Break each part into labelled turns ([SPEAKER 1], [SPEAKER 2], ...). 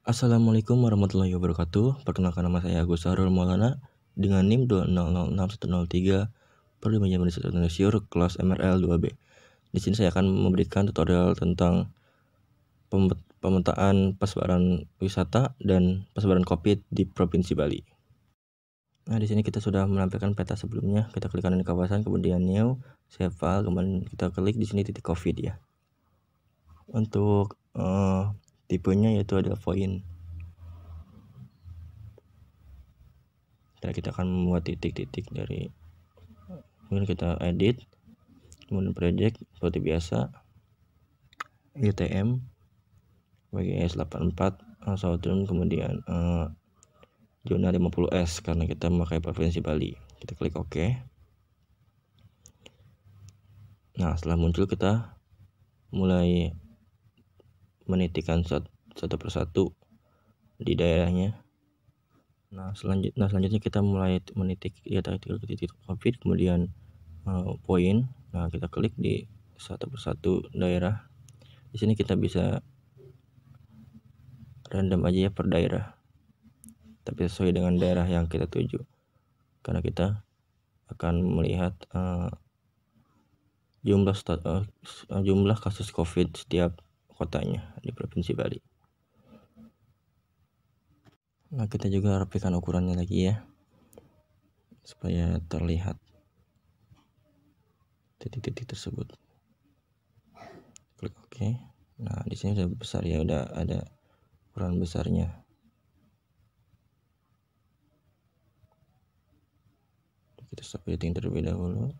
[SPEAKER 1] Assalamualaikum warahmatullahi wabarakatuh. Perkenalkan nama saya Agus Harul Maulana dengan NIM 2006103 Perlindungan Pendidikan Indonesia kelas MRL 2B. Di sini saya akan memberikan tutorial tentang pemetaan pasaran wisata dan pasaran Covid di Provinsi Bali. Nah, di sini kita sudah menampilkan peta sebelumnya. Kita klik kanan di kawasan, kemudian new, save file, kemudian kita klik di sini titik Covid ya. Untuk uh, tipenya yaitu ada void dan kita akan membuat titik-titik dari kemudian kita edit kemudian project seperti biasa ITM WGS 84 Southern kemudian uh, zona 50S karena kita memakai provinsi Bali kita klik OK nah setelah muncul kita mulai menitikan satu, persatu di daerahnya. Nah, selanjut, nah selanjutnya kita mulai menitik ya titik covid kemudian uh, poin. Nah, kita klik di satu persatu daerah. Di sini kita bisa random aja ya per daerah. Tapi sesuai dengan daerah yang kita tuju. Karena kita akan melihat uh, jumlah uh, jumlah kasus covid setiap kotanya di Provinsi Bali. Nah, kita juga rapikan ukurannya lagi ya. Supaya terlihat titik-titik tersebut. Klik OK. Nah, di sini sudah besar ya, udah ada ukuran besarnya. Kita stop editing terlebih dahulu.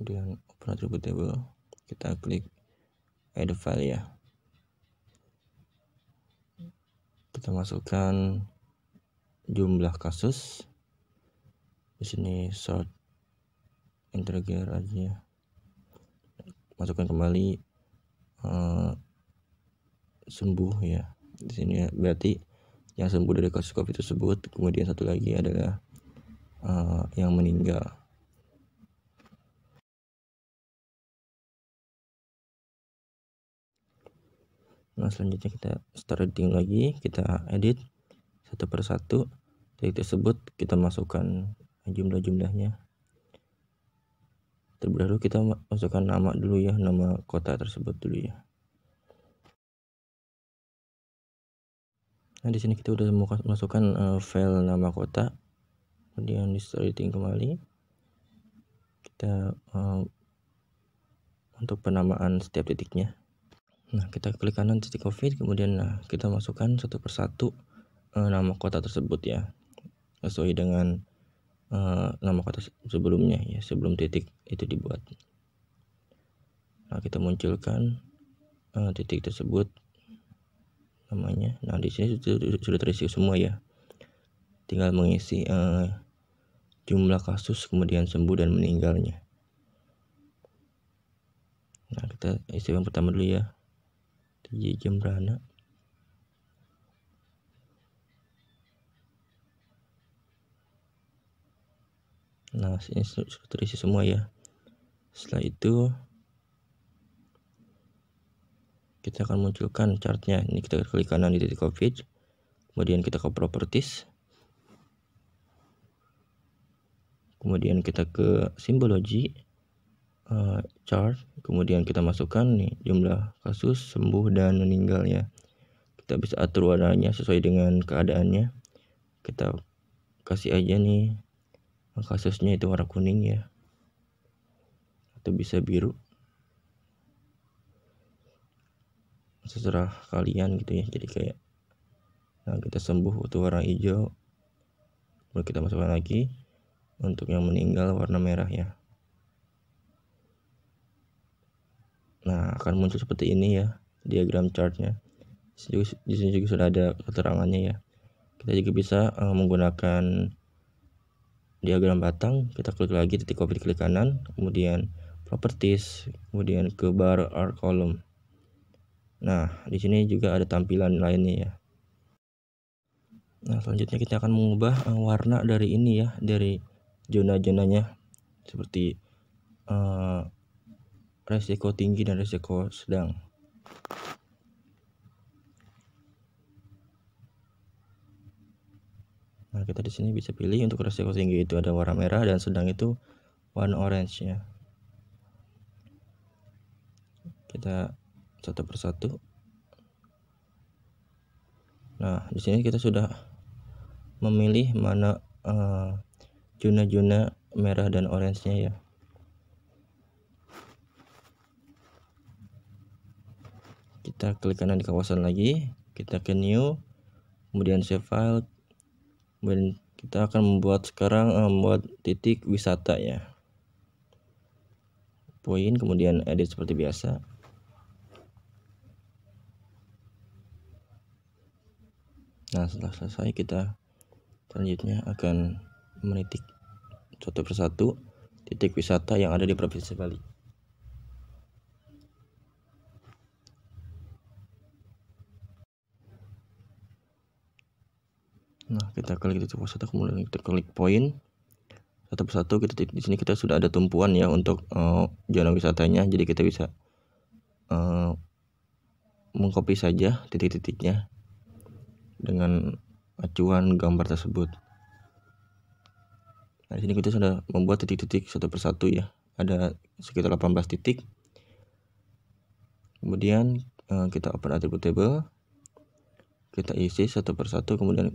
[SPEAKER 1] Kemudian open attribute table kita klik add file ya kita masukkan jumlah kasus di sini short integer aja ya. masukkan kembali uh, sembuh ya di sini ya. berarti yang sembuh dari kasus covid tersebut kemudian satu lagi adalah uh, yang meninggal nah selanjutnya kita start editing lagi kita edit satu persatu tag tersebut kita masukkan jumlah-jumlahnya terlebih dahulu kita masukkan nama dulu ya nama kota tersebut dulu ya nah di sini kita udah masukkan eh, file nama kota kemudian di editing kembali kita uh, untuk penamaan setiap titiknya Nah, kita klik kanan titik COVID, kemudian nah, kita masukkan satu persatu uh, nama kota tersebut ya. Sesuai dengan uh, nama kota sebelumnya ya, sebelum titik itu dibuat. Nah, kita munculkan uh, titik tersebut namanya. Nah, di sini sudah, sudah terisi semua ya. Tinggal mengisi uh, jumlah kasus kemudian sembuh dan meninggalnya. Nah, kita isi yang pertama dulu ya ye iya, jembrana nah ini sudah terisi semua ya setelah itu kita akan munculkan chartnya ini kita klik kanan di titik covid kemudian kita ke properties kemudian kita ke simbologi uh, eh, chart kemudian kita masukkan nih jumlah kasus sembuh dan meninggal ya kita bisa atur warnanya sesuai dengan keadaannya kita kasih aja nih kasusnya itu warna kuning ya atau bisa biru seserah kalian gitu ya jadi kayak nah kita sembuh itu warna hijau kemudian kita masukkan lagi untuk yang meninggal warna merah ya nah akan muncul seperti ini ya diagram chartnya di sini juga sudah ada keterangannya ya kita juga bisa uh, menggunakan diagram batang kita klik lagi titik copy klik kanan kemudian properties kemudian ke bar or column nah di sini juga ada tampilan lainnya ya nah selanjutnya kita akan mengubah uh, warna dari ini ya dari zona-zonanya seperti uh, resiko tinggi dan resiko sedang. Nah, kita di sini bisa pilih untuk resiko tinggi itu ada warna merah dan sedang itu warna orange ya. Kita satu persatu. Nah, di sini kita sudah memilih mana eh, zona-zona uh, juna -juna merah dan orange-nya ya. kita klik kanan di kawasan lagi kita ke new kemudian save file kemudian kita akan membuat sekarang eh, membuat titik wisata ya poin kemudian edit seperti biasa nah setelah selesai kita selanjutnya akan menitik satu persatu titik wisata yang ada di provinsi Bali kita klik titik satu kemudian kita klik poin satu persatu kita di sini kita sudah ada tumpuan ya untuk uh, zona wisatanya jadi kita bisa uh, mengcopy saja titik-titiknya dengan acuan gambar tersebut nah di sini kita sudah membuat titik-titik satu persatu ya ada sekitar 18 titik kemudian uh, kita open attribute table kita isi satu persatu kemudian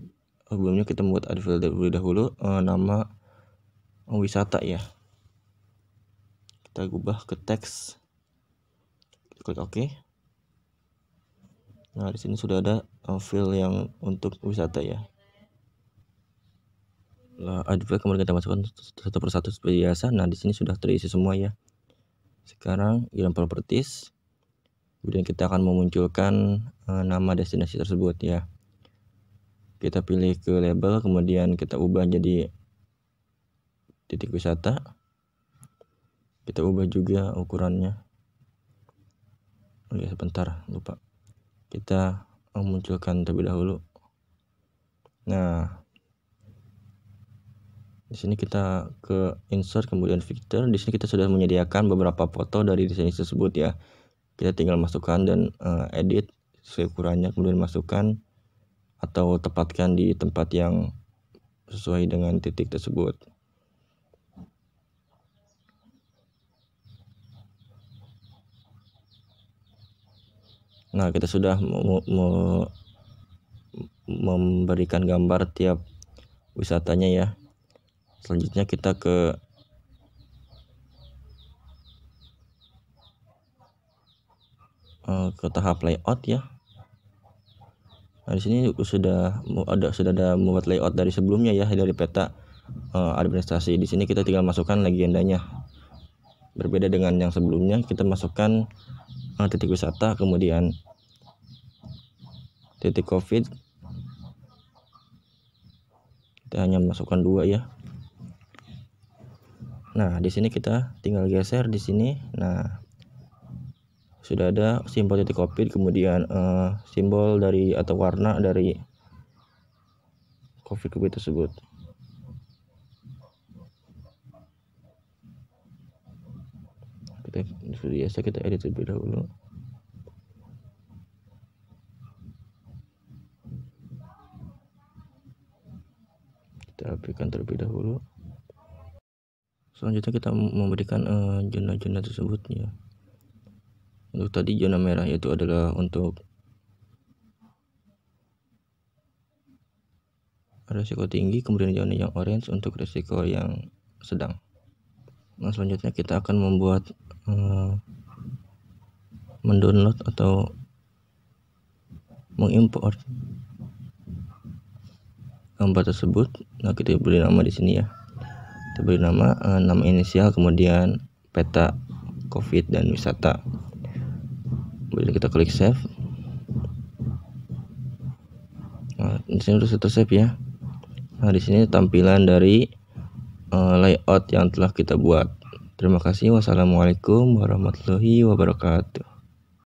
[SPEAKER 1] sebelumnya oh, kita buat advil terlebih dahulu uh, nama wisata ya kita ubah ke teks klik klik OK nah di sini sudah ada uh, yang untuk wisata ya nah, advil kemudian kita masukkan satu persatu seperti biasa nah di sini sudah terisi semua ya sekarang item properties kemudian kita akan memunculkan uh, nama destinasi tersebut ya kita pilih ke label kemudian kita ubah jadi titik wisata kita ubah juga ukurannya oke sebentar lupa kita memunculkan terlebih dahulu nah di sini kita ke insert kemudian filter di sini kita sudah menyediakan beberapa foto dari desain tersebut ya kita tinggal masukkan dan uh, edit sesuai ukurannya kemudian masukkan atau tepatkan di tempat yang sesuai dengan titik tersebut. Nah, kita sudah memberikan gambar tiap wisatanya ya. Selanjutnya kita ke eh, ke tahap layout ya. Nah, di sini sudah ada sudah ada membuat layout dari sebelumnya ya dari peta uh, eh, administrasi. Di sini kita tinggal masukkan legendanya. Berbeda dengan yang sebelumnya, kita masukkan uh, titik wisata, kemudian titik COVID. Kita hanya masukkan dua ya. Nah, di sini kita tinggal geser di sini. Nah, sudah ada simbol titik covid kemudian uh, simbol dari atau warna dari covid covid tersebut kita biasa kita edit terlebih dahulu kita rapikan terlebih dahulu selanjutnya kita memberikan eh, jenah-jenah uh, tersebut untuk tadi zona merah yaitu adalah untuk resiko tinggi, kemudian zona yang orange untuk resiko yang sedang. Nah, selanjutnya kita akan membuat uh, mendownload atau mengimpor gambar tersebut. Nah, kita beri nama di sini ya. Kita beri nama uh, nama inisial kemudian peta COVID dan wisata kemudian kita klik save nah di sini sudah save ya nah di sini tampilan dari uh, layout yang telah kita buat terima kasih wassalamualaikum warahmatullahi wabarakatuh